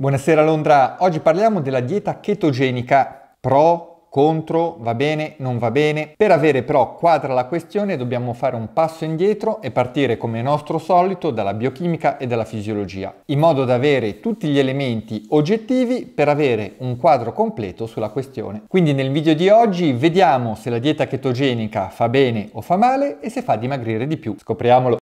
Buonasera Londra, oggi parliamo della dieta chetogenica pro, contro, va bene, non va bene. Per avere però quadra la questione dobbiamo fare un passo indietro e partire come nostro solito dalla biochimica e dalla fisiologia, in modo da avere tutti gli elementi oggettivi per avere un quadro completo sulla questione. Quindi nel video di oggi vediamo se la dieta chetogenica fa bene o fa male e se fa dimagrire di più. Scopriamolo!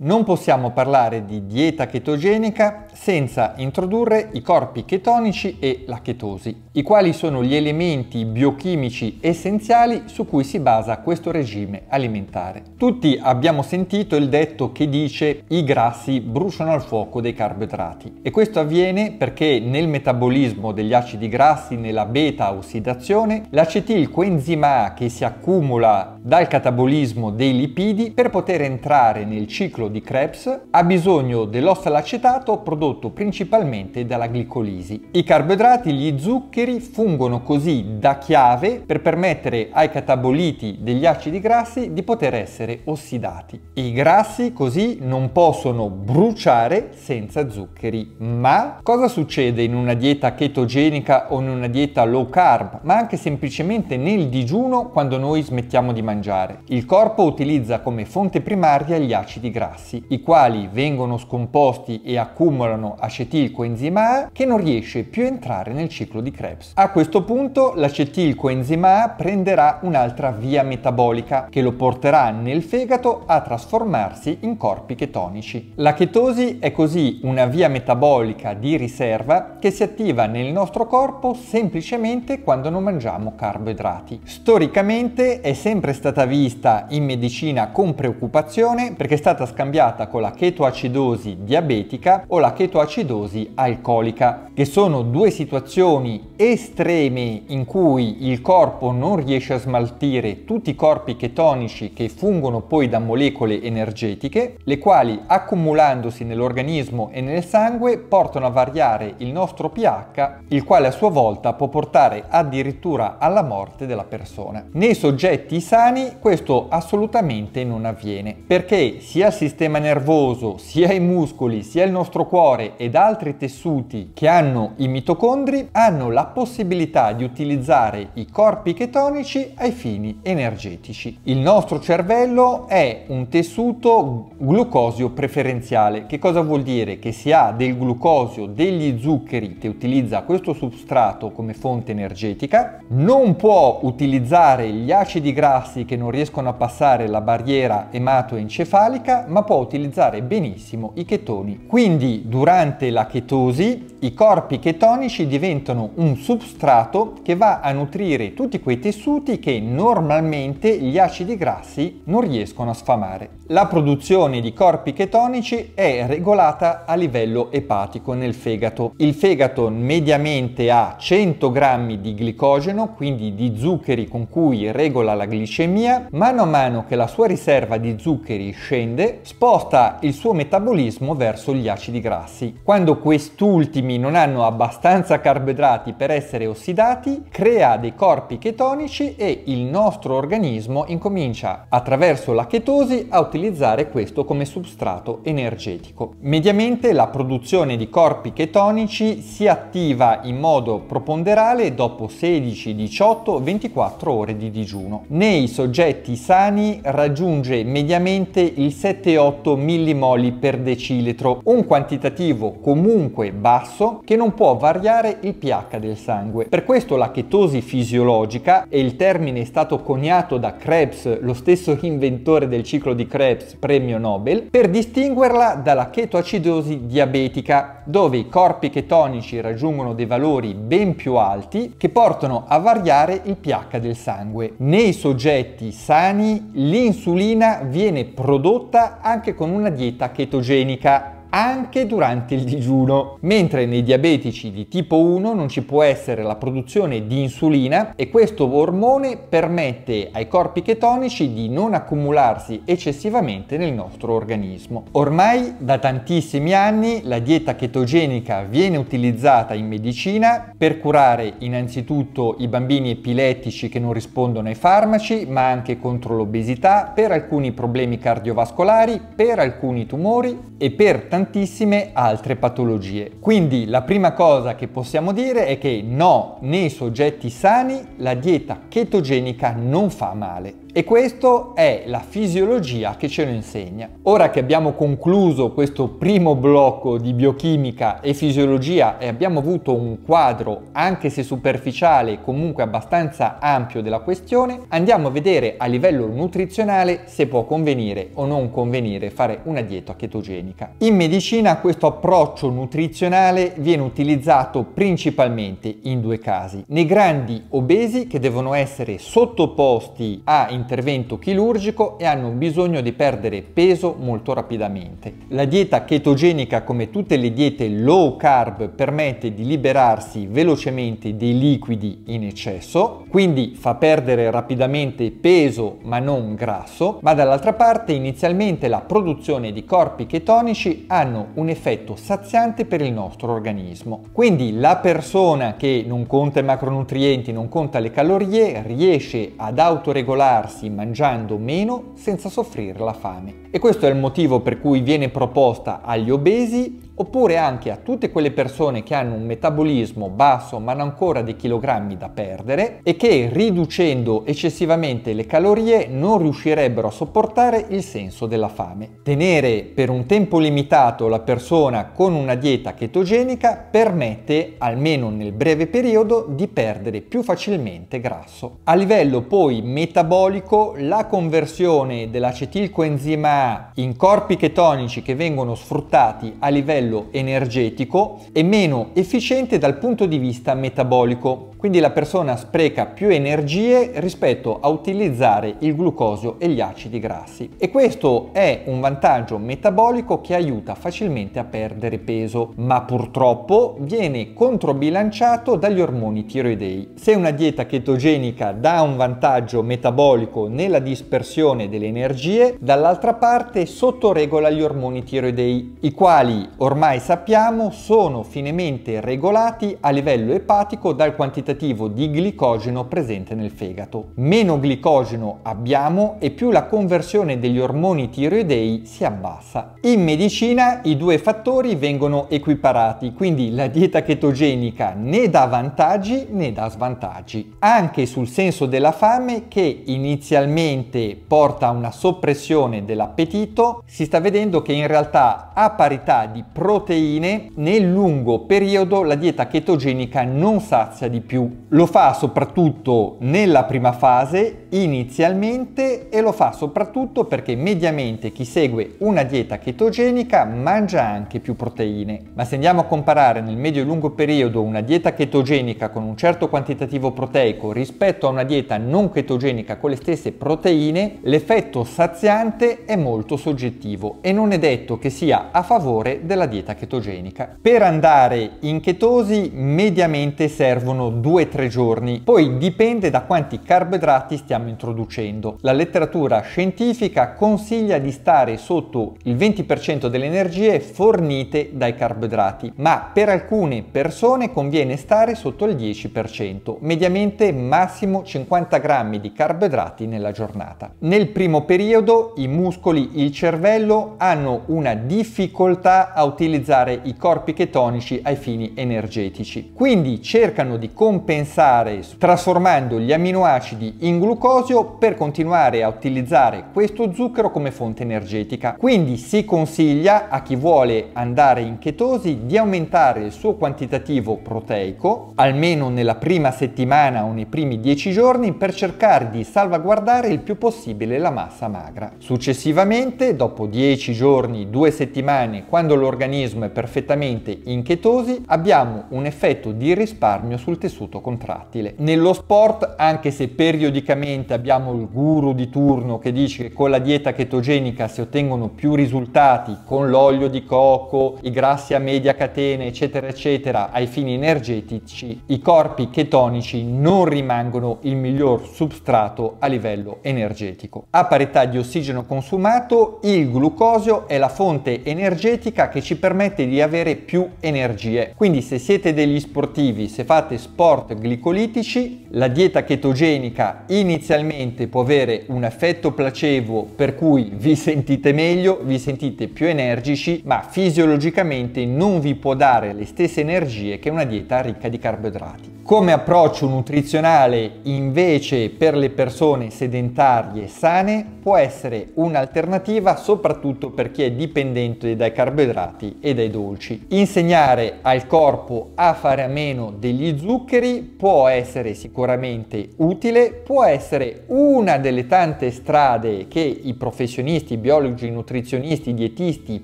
Non possiamo parlare di dieta chetogenica senza introdurre i corpi chetonici e la chetosi, i quali sono gli elementi biochimici essenziali su cui si basa questo regime alimentare. Tutti abbiamo sentito il detto che dice i grassi bruciano al fuoco dei carboidrati e questo avviene perché nel metabolismo degli acidi grassi nella beta ossidazione l'acetilcoenzima A che si accumula dal catabolismo dei lipidi per poter entrare nel ciclo di Krebs ha bisogno dell'ossalacetato prodotto principalmente dalla glicolisi. I carboidrati, gli zuccheri fungono così da chiave per permettere ai cataboliti degli acidi grassi di poter essere ossidati. I grassi così non possono bruciare senza zuccheri. Ma cosa succede in una dieta chetogenica o in una dieta low carb, ma anche semplicemente nel digiuno quando noi smettiamo di mangiare? mangiare. Il corpo utilizza come fonte primaria gli acidi grassi, i quali vengono scomposti e accumulano acetilcoenzima A che non riesce più a entrare nel ciclo di Krebs. A questo punto l'acetilcoenzima A prenderà un'altra via metabolica che lo porterà nel fegato a trasformarsi in corpi chetonici. La chetosi è così una via metabolica di riserva che si attiva nel nostro corpo semplicemente quando non mangiamo carboidrati. Storicamente è sempre stata vista in medicina con preoccupazione perché è stata scambiata con la chetoacidosi diabetica o la chetoacidosi alcolica, che sono due situazioni estreme in cui il corpo non riesce a smaltire tutti i corpi chetonici che fungono poi da molecole energetiche, le quali accumulandosi nell'organismo e nel sangue portano a variare il nostro pH, il quale a sua volta può portare addirittura alla morte della persona. Nei soggetti sani umani questo assolutamente non avviene, perché sia il sistema nervoso, sia i muscoli, sia il nostro cuore ed altri tessuti che hanno i mitocondri hanno la possibilità di utilizzare i corpi chetonici ai fini energetici. Il nostro cervello è un tessuto glucosio preferenziale. Che cosa vuol dire? Che si ha del glucosio, degli zuccheri che utilizza questo substrato come fonte energetica, non può utilizzare gli acidi grassi ragazzi che non riescono a passare la barriera ematoencefalica, ma può utilizzare benissimo i chetoni. Quindi durante la chetosi i corpi chetonici diventano un substrato che va a nutrire tutti quei tessuti che normalmente gli acidi grassi non riescono a sfamare. La produzione di corpi chetonici è regolata a livello epatico nel fegato. Il fegato mediamente ha 100 grammi di glicogeno, quindi di zuccheri con cui regola la glicemia glicemia, mano a mano che la sua riserva di zuccheri scende, sposta il suo metabolismo verso gli acidi grassi. Quando quest'ultimi non hanno abbastanza carboidrati per essere ossidati, crea dei corpi chetonici e il nostro organismo incomincia attraverso la chetosi a utilizzare questo come substrato energetico. Mediamente la produzione di corpi chetonici si attiva in modo proponderale dopo 16, 18, 24 ore di digiuno. Nei soggetti sani raggiunge mediamente il 7,8 millimoli per decilitro, un quantitativo comunque basso che non può variare il pH del sangue. Per questo la chetosi fisiologica, e il termine è stato coniato da Krebs, lo stesso inventore del ciclo di Krebs, premio Nobel, per distinguerla dalla chetoacidosi diabetica, dove i corpi chetonici raggiungono dei valori ben più alti che portano a variare il pH del sangue. Nei soggetti soggetti sani l'insulina viene prodotta anche con una dieta chetogenica anche durante il digiuno, mentre nei diabetici di tipo 1 non ci può essere la produzione di insulina e questo ormone permette ai corpi chetonici di non accumularsi eccessivamente nel nostro organismo. Ormai da tantissimi anni la dieta chetogenica viene utilizzata in medicina per curare innanzitutto i bambini epilettici che non rispondono ai farmaci, ma anche contro l'obesità, per alcuni problemi cardiovascolari, per alcuni tumori e per tanti tantissime altre patologie. Quindi la prima cosa che possiamo dire è che no, nei soggetti sani la dieta chetogenica non fa male. E questa è la fisiologia che ce lo insegna. Ora che abbiamo concluso questo primo blocco di biochimica e fisiologia e abbiamo avuto un quadro, anche se superficiale, comunque abbastanza ampio della questione, andiamo a vedere a livello nutrizionale se può convenire o non convenire fare una dieta chetogenica. In medicina questo approccio nutrizionale viene utilizzato principalmente in due casi. Nei grandi obesi che devono essere sottoposti a interventi intervento chirurgico e hanno bisogno di perdere peso molto rapidamente. La dieta chetogenica, come tutte le diete low carb, permette di liberarsi velocemente dei liquidi in eccesso, quindi fa perdere rapidamente peso ma non grasso, ma dall'altra parte inizialmente la produzione di corpi chetonici hanno un effetto saziante per il nostro organismo. Quindi la persona che non conta i macronutrienti, non conta le calorie, riesce ad autoregolarsi alimentarsi mangiando meno senza soffrire la fame. E questo è il motivo per cui viene proposta agli obesi oppure anche a tutte quelle persone che hanno un metabolismo basso ma hanno ancora dei chilogrammi da perdere e che riducendo eccessivamente le calorie non riuscirebbero a sopportare il senso della fame. Tenere per un tempo limitato la persona con una dieta chetogenica permette, almeno nel breve periodo, di perdere più facilmente grasso. A livello poi metabolico, la conversione dell'acetilcoenzima A in corpi chetonici che vengono sfruttati a livello livello energetico e meno efficiente dal punto di vista metabolico. Quindi la persona spreca più energie rispetto a utilizzare il glucosio e gli acidi grassi. E questo è un vantaggio metabolico che aiuta facilmente a perdere peso, ma purtroppo viene controbilanciato dagli ormoni tiroidei. Se una dieta chetogenica dà un vantaggio metabolico nella dispersione delle energie, dall'altra parte sottoregola gli ormoni tiroidei, i quali ormai sappiamo sono finemente regolati a livello epatico dal quantitativo quantitativo di glicogeno presente nel fegato. Meno glicogeno abbiamo e più la conversione degli ormoni tiroidei si abbassa. In medicina i due fattori vengono equiparati, quindi la dieta chetogenica né dà vantaggi né dà svantaggi. Anche sul senso della fame che inizialmente porta a una soppressione dell'appetito, si sta vedendo che in realtà a parità di proteine nel lungo periodo la dieta chetogenica non sazia di più più. Lo fa soprattutto nella prima fase, inizialmente, e lo fa soprattutto perché mediamente chi segue una dieta chetogenica mangia anche più proteine. Ma se andiamo a comparare nel medio e lungo periodo una dieta chetogenica con un certo quantitativo proteico rispetto a una dieta non chetogenica con le stesse proteine, l'effetto saziante è molto soggettivo e non è detto che sia a favore della dieta chetogenica. Per andare in chetosi mediamente servono due 2-3 giorni, poi dipende da quanti carboidrati stiamo introducendo. La letteratura scientifica consiglia di stare sotto il 20% delle energie fornite dai carboidrati, ma per alcune persone conviene stare sotto il 10%, mediamente massimo 50 grammi di carboidrati nella giornata. Nel primo periodo i muscoli, il cervello hanno una difficoltà a utilizzare i corpi chetonici ai fini energetici, quindi cercano di compensare compensare trasformando gli amminoacidi in glucosio per continuare a utilizzare questo zucchero come fonte energetica. Quindi si consiglia a chi vuole andare in chetosi di aumentare il suo quantitativo proteico almeno nella prima settimana o nei primi 10 giorni per cercare di salvaguardare il più possibile la massa magra. Successivamente, dopo 10 giorni, 2 settimane, quando l'organismo è perfettamente in chetosi, abbiamo un effetto di risparmio sul tessuto tutto contrattile. Nello sport, anche se periodicamente abbiamo il guru di turno che dice che con la dieta chetogenica si ottengono più risultati con l'olio di cocco, i grassi a media catena, eccetera, eccetera, ai fini energetici, i corpi chetonici non rimangono il miglior substrato a livello energetico. A parità di ossigeno consumato, il glucosio è la fonte energetica che ci permette di avere più energie. Quindi se siete degli sportivi, se fate sport apport glicolitici. La dieta chetogenica inizialmente può avere un effetto placebo per cui vi sentite meglio, vi sentite più energici, ma fisiologicamente non vi può dare le stesse energie che una dieta ricca di carboidrati. Come approccio nutrizionale invece per le persone sedentarie sane può essere un'alternativa soprattutto per chi è dipendente dai carboidrati e dai dolci. Insegnare al corpo a fare a meno degli zuccheri può essere sicuramente utile, può essere una delle tante strade che i professionisti, biologi, nutrizionisti, dietisti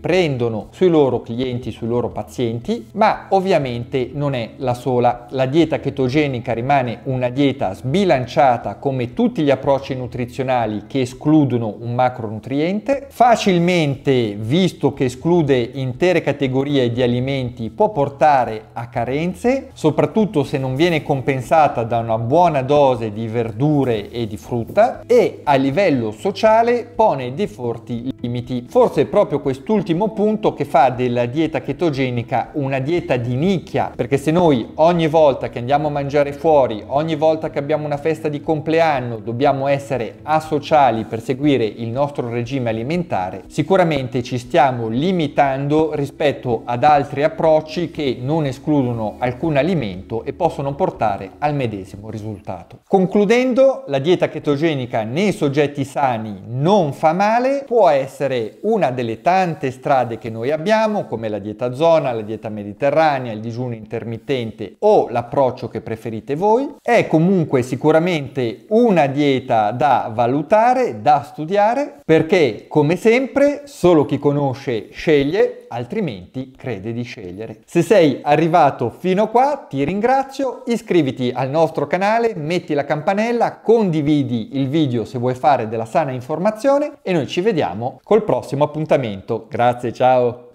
prendono sui loro clienti, sui loro pazienti, ma ovviamente non è la sola. La dieta che chetogenica rimane una dieta sbilanciata come tutti gli approcci nutrizionali che escludono un macronutriente, facilmente, visto che esclude intere categorie di alimenti, può portare a carenze, soprattutto se non viene compensata da una buona dose di verdure e di frutta e a livello sociale pone dei forti limiti. Forse è proprio quest'ultimo punto che fa della dieta chetogenica una dieta di nicchia, perché se noi ogni volta che andiamo andiamo mangiare fuori, ogni volta che abbiamo una festa di compleanno dobbiamo essere asociali per seguire il nostro regime alimentare, sicuramente ci stiamo limitando rispetto ad altri approcci che non escludono alcun alimento e possono portare al medesimo risultato. Concludendo, la dieta chetogenica nei soggetti sani non fa male, può essere una delle tante strade che noi abbiamo, come la dieta zona, la dieta mediterranea, il digiuno intermittente o l'approccio formato che preferite voi. È comunque sicuramente una dieta da valutare, da studiare, perché come sempre solo chi conosce sceglie, altrimenti crede di scegliere. Se sei arrivato fino qua ti ringrazio, iscriviti al nostro canale, metti la campanella, condividi il video se vuoi fare della sana informazione e noi ci vediamo col prossimo appuntamento. Grazie, ciao!